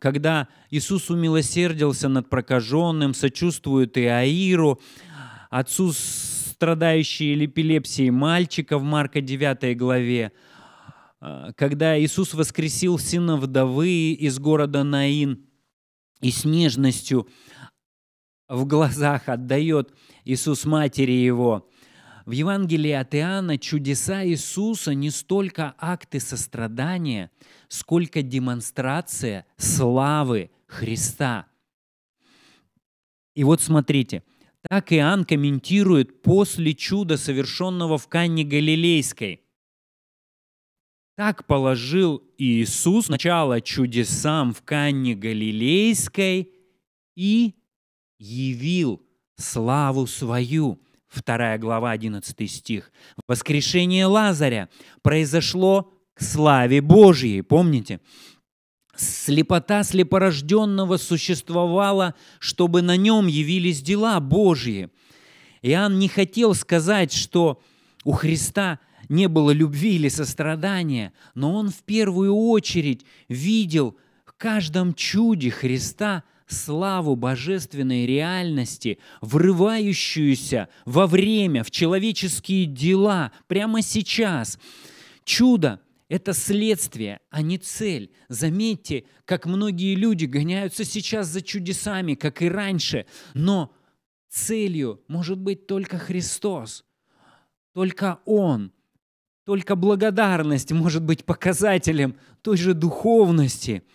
когда Иисус умилосердился над прокаженным, сочувствует и Аиру, отцу страдающей эпилепсией мальчика в Марка 9 главе, а, когда Иисус воскресил сына вдовы из города Наин и с нежностью в глазах отдает Иисус матери его – в Евангелии от Иоанна чудеса Иисуса не столько акты сострадания, сколько демонстрация славы Христа. И вот смотрите, так Иоанн комментирует после чуда, совершенного в Канне Галилейской. Так положил Иисус начало чудесам в Канне Галилейской и явил славу свою – 2 глава, 11 стих. Воскрешение Лазаря произошло к славе Божьей, помните? Слепота слепорожденного существовала, чтобы на нем явились дела Божьи. Иоанн не хотел сказать, что у Христа не было любви или сострадания, но он в первую очередь видел в каждом чуде Христа – славу божественной реальности, врывающуюся во время, в человеческие дела, прямо сейчас. Чудо – это следствие, а не цель. Заметьте, как многие люди гоняются сейчас за чудесами, как и раньше, но целью может быть только Христос, только Он – только благодарность может быть показателем той же духовности –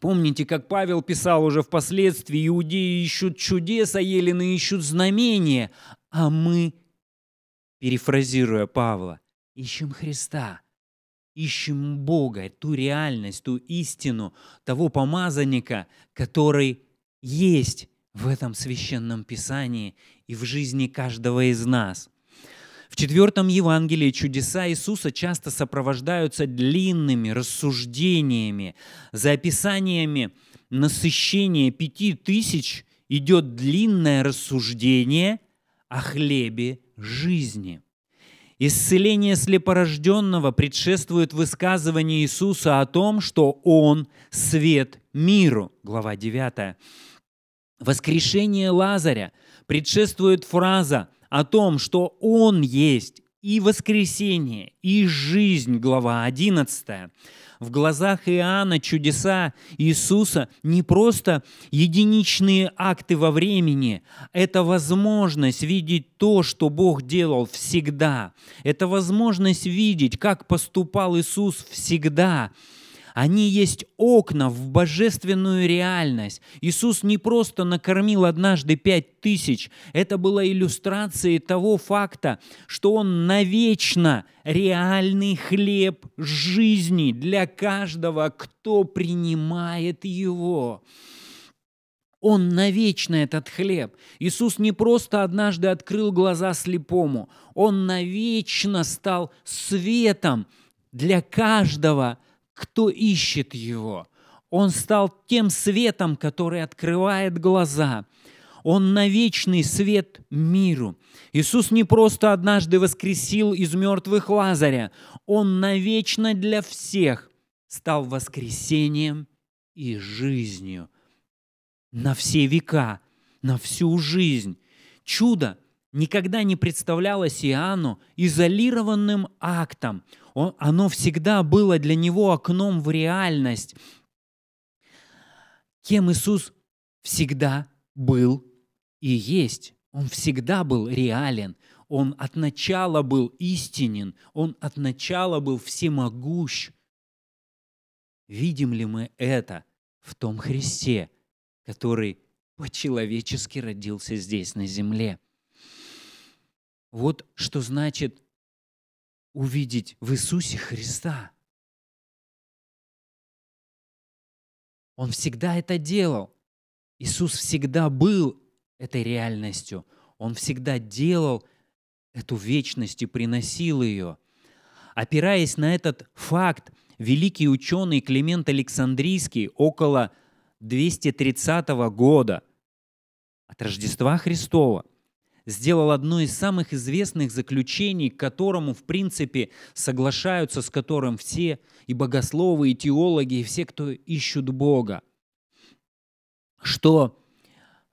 Помните, как Павел писал уже впоследствии, иудеи ищут чудес, а елены ищут знамения, а мы, перефразируя Павла, ищем Христа, ищем Бога, ту реальность, ту истину, того помазанника, который есть в этом священном писании и в жизни каждого из нас – в четвертом Евангелии чудеса Иисуса часто сопровождаются длинными рассуждениями. За описаниями насыщения пяти тысяч идет длинное рассуждение о хлебе жизни. Исцеление слепорожденного предшествует высказыванию Иисуса о том, что Он – свет миру. Глава 9. Воскрешение Лазаря предшествует фраза о том, что Он есть и воскресение, и жизнь, глава 11. В глазах Иоанна чудеса Иисуса не просто единичные акты во времени, это возможность видеть то, что Бог делал всегда. Это возможность видеть, как поступал Иисус всегда. Они есть окна в божественную реальность. Иисус не просто накормил однажды пять тысяч. Это было иллюстрацией того факта, что Он навечно реальный хлеб жизни для каждого, кто принимает Его. Он навечно этот хлеб. Иисус не просто однажды открыл глаза слепому, Он навечно стал светом для каждого, кто ищет его. Он стал тем светом, который открывает глаза. Он на вечный свет миру. Иисус не просто однажды воскресил из мертвых Лазаря, Он навечно для всех стал воскресением и жизнью на все века, на всю жизнь. Чудо – никогда не представлялось Иоанну изолированным актом. Он, оно всегда было для него окном в реальность. Кем Иисус всегда был и есть. Он всегда был реален. Он от начала был истинен. Он от начала был всемогущ. Видим ли мы это в том Христе, который по-человечески родился здесь на земле – вот что значит увидеть в Иисусе Христа. Он всегда это делал. Иисус всегда был этой реальностью. Он всегда делал эту вечность и приносил ее. Опираясь на этот факт, великий ученый Климент Александрийский около 230 года от Рождества Христова – сделал одно из самых известных заключений, к которому, в принципе, соглашаются с которым все, и богословы, и теологи, и все, кто ищут Бога, что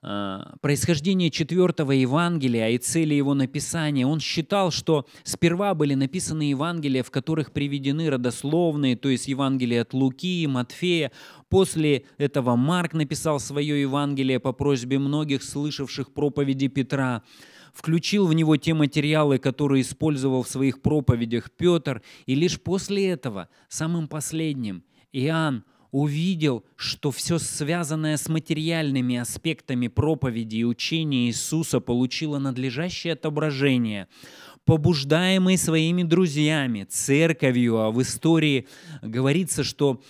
Э, происхождение четвертого Евангелия и цели его написания. Он считал, что сперва были написаны Евангелия, в которых приведены родословные, то есть Евангелие от Луки и Матфея. После этого Марк написал свое Евангелие по просьбе многих слышавших проповеди Петра. Включил в него те материалы, которые использовал в своих проповедях Петр. И лишь после этого, самым последним, Иоанн увидел, что все связанное с материальными аспектами проповеди и учения Иисуса получило надлежащее отображение, побуждаемый своими друзьями, церковью, а в истории говорится, что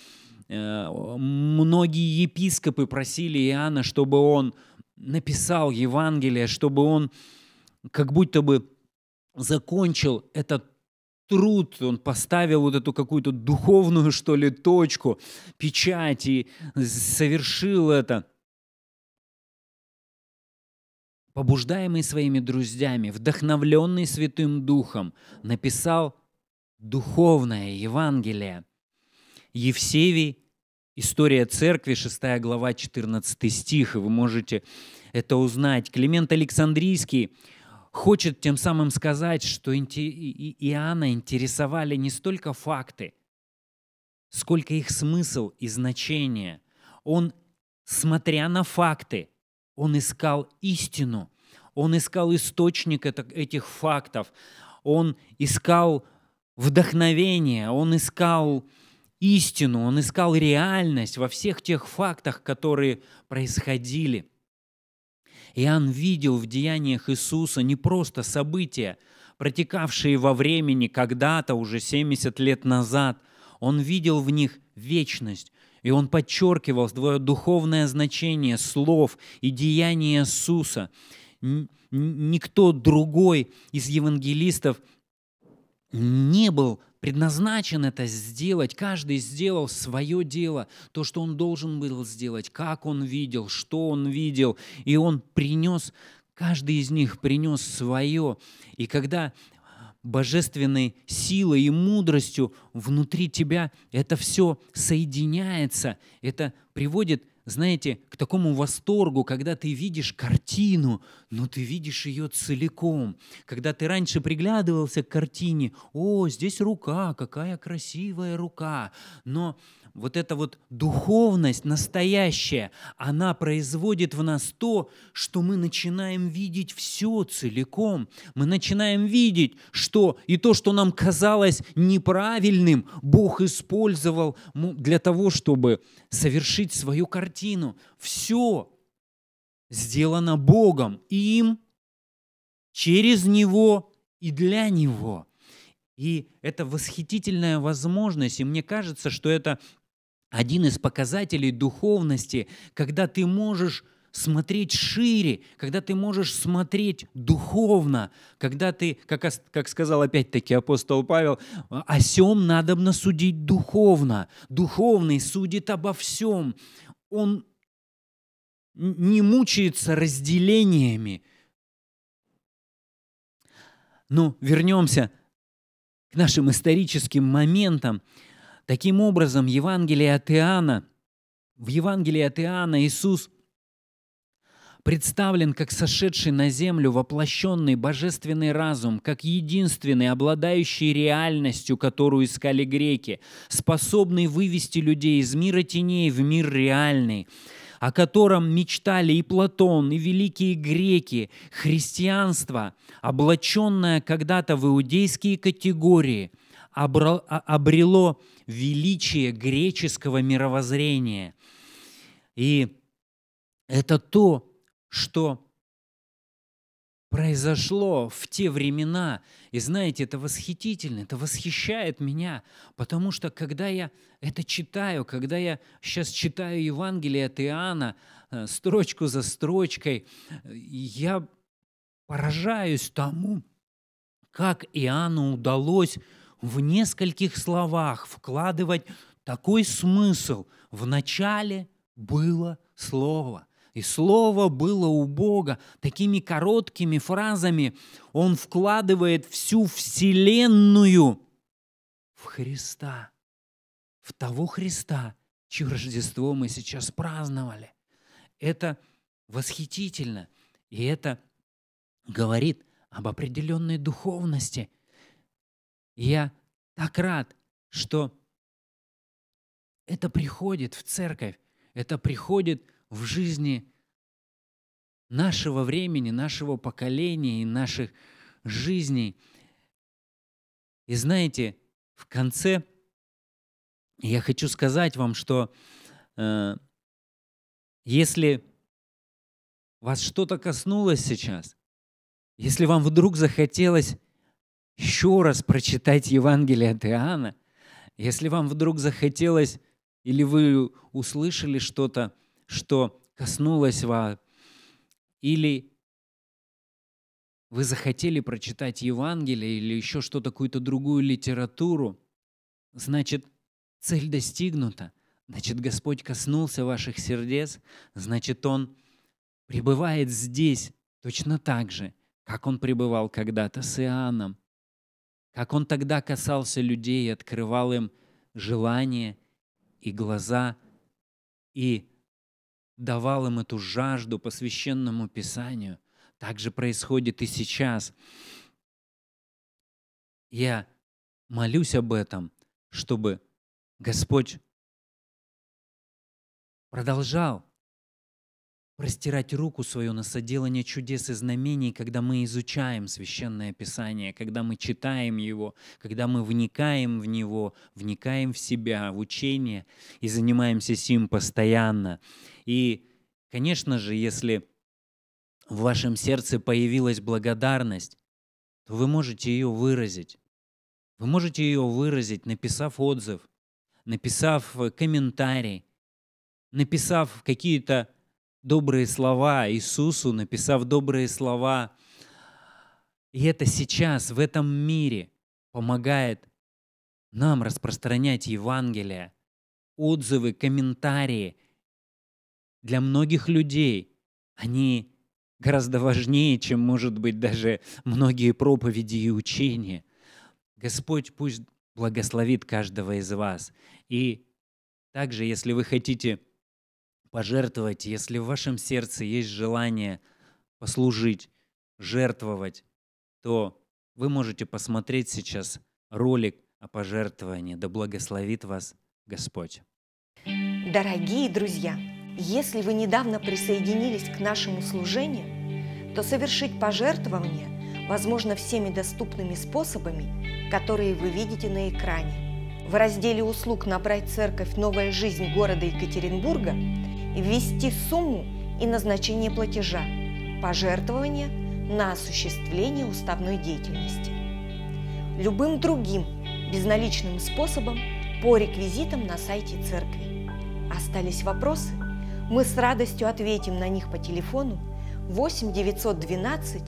э, многие епископы просили Иоанна, чтобы он написал Евангелие, чтобы он как будто бы закончил этот труд, он поставил вот эту какую-то духовную, что ли, точку, печать и совершил это. Побуждаемый своими друзьями, вдохновленный Святым Духом, написал духовное Евангелие. Евсевий, История Церкви, 6 глава, 14 стих, и вы можете это узнать. Климент Александрийский – хочет тем самым сказать, что Иоанна интересовали не столько факты, сколько их смысл и значение. Он, смотря на факты, он искал истину, он искал источник этих фактов, он искал вдохновение, он искал истину, он искал реальность во всех тех фактах, которые происходили – Иоанн видел в деяниях Иисуса не просто события, протекавшие во времени когда-то, уже 70 лет назад. Он видел в них вечность, и он подчеркивал свое духовное значение слов и деяний Иисуса. Никто другой из евангелистов не был предназначен это сделать. Каждый сделал свое дело, то, что он должен был сделать, как он видел, что он видел. И он принес, каждый из них принес свое. И когда божественной силой и мудростью внутри тебя это все соединяется, это приводит к знаете, к такому восторгу, когда ты видишь картину, но ты видишь ее целиком. Когда ты раньше приглядывался к картине, о, здесь рука, какая красивая рука, но вот эта вот духовность настоящая, она производит в нас то, что мы начинаем видеть все целиком. Мы начинаем видеть, что и то, что нам казалось неправильным, Бог использовал для того, чтобы совершить свою картину. Все сделано Богом, им, через Него и для Него. И это восхитительная возможность, и мне кажется, что это один из показателей духовности, когда ты можешь смотреть шире, когда ты можешь смотреть духовно, когда ты, как, как сказал опять-таки апостол Павел, о сем надобно судить духовно. Духовный судит обо всем. Он не мучается разделениями. Но ну, вернемся к нашим историческим моментам – Таким образом, Евангелие от Иоанна, в Евангелии от Иоанна Иисус представлен как сошедший на землю воплощенный божественный разум, как единственный, обладающий реальностью, которую искали греки, способный вывести людей из мира теней в мир реальный о котором мечтали и Платон, и великие греки, христианство, облаченное когда-то в иудейские категории – а, обрело величие греческого мировоззрения. И это то, что произошло в те времена. И знаете, это восхитительно, это восхищает меня, потому что когда я это читаю, когда я сейчас читаю Евангелие от Иоанна э, строчку за строчкой, я поражаюсь тому, как Иоанну удалось в нескольких словах вкладывать такой смысл. В начале было Слово. И Слово было у Бога. Такими короткими фразами Он вкладывает всю Вселенную в Христа, в того Христа, чье Рождество мы сейчас праздновали. Это восхитительно. И это говорит об определенной духовности я так рад, что это приходит в церковь, это приходит в жизни нашего времени, нашего поколения и наших жизней. И знаете, в конце я хочу сказать вам, что э, если вас что-то коснулось сейчас, если вам вдруг захотелось еще раз прочитать Евангелие от Иоанна, если вам вдруг захотелось или вы услышали что-то, что коснулось вас, или вы захотели прочитать Евангелие или еще что-то, какую-то другую литературу, значит, цель достигнута, значит, Господь коснулся ваших сердец, значит, Он пребывает здесь точно так же, как Он пребывал когда-то с Иоанном – как Он тогда касался людей, открывал им желание и глаза, и давал им эту жажду по священному Писанию. Так же происходит и сейчас. Я молюсь об этом, чтобы Господь продолжал простирать руку свою на соделание чудес и знамений, когда мы изучаем Священное Писание, когда мы читаем его, когда мы вникаем в него, вникаем в себя, в учение и занимаемся сим постоянно. И, конечно же, если в вашем сердце появилась благодарность, то вы можете ее выразить. Вы можете ее выразить, написав отзыв, написав э, комментарий, написав какие-то добрые слова Иисусу, написав добрые слова. И это сейчас, в этом мире, помогает нам распространять Евангелие, отзывы, комментарии. Для многих людей они гораздо важнее, чем, может быть, даже многие проповеди и учения. Господь пусть благословит каждого из вас. И также, если вы хотите пожертвовать, если в вашем сердце есть желание послужить, жертвовать, то вы можете посмотреть сейчас ролик о пожертвовании. Да благословит вас Господь. Дорогие друзья, если вы недавно присоединились к нашему служению, то совершить пожертвование возможно всеми доступными способами, которые вы видите на экране. В разделе «Услуг» набрать церковь «Новая жизнь» города Екатеринбурга ввести сумму и назначение платежа, пожертвования на осуществление уставной деятельности. Любым другим безналичным способом по реквизитам на сайте церкви. Остались вопросы? Мы с радостью ответим на них по телефону 8 912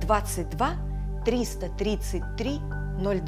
22 333 02.